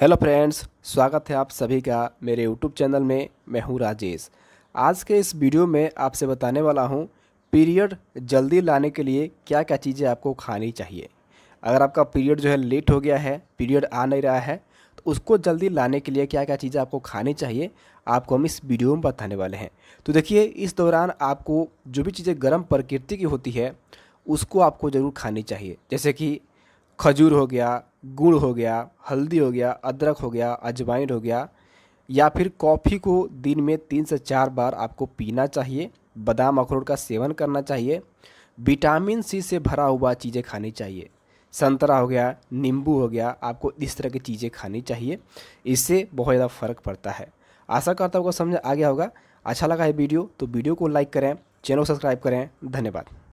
hello friends स्वागत है आप सभी का मेरे यूट्यूब चैनल में मैं हूं राजेश आज के इस वीडियो में आपसे बताने वाला हूं पीरियड जल्दी लाने के लिए क्या क्या चीज़ें आपको खानी चाहिए अगर आपका पीरियड जो है लेट हो गया है पीरियड आ नहीं रहा है तो उसको जल्दी लाने के लिए क्या क्या चीज़ें आपको खानी चाहिए आपको हम इस वीडियो में बताने वाले हैं तो देखिए इस दौरान आपको जो भी चीज़ें गर्म प्रकृति की होती है उसको आपको ज़रूर खानी चाहिए जैसे कि खजूर हो गया गुड़ हो गया हल्दी हो गया अदरक हो गया अजवाइन हो गया या फिर कॉफ़ी को दिन में तीन से चार बार आपको पीना चाहिए बादाम अखरोट का सेवन करना चाहिए विटामिन सी से भरा हुआ चीज़ें खानी चाहिए संतरा हो गया नींबू हो गया आपको इस तरह की चीज़ें खानी चाहिए इससे बहुत ज़्यादा फ़र्क पड़ता है आशा करता हूँ समझ आ गया होगा अच्छा लगा है वीडियो तो वीडियो को लाइक करें चैनल को सब्सक्राइब करें धन्यवाद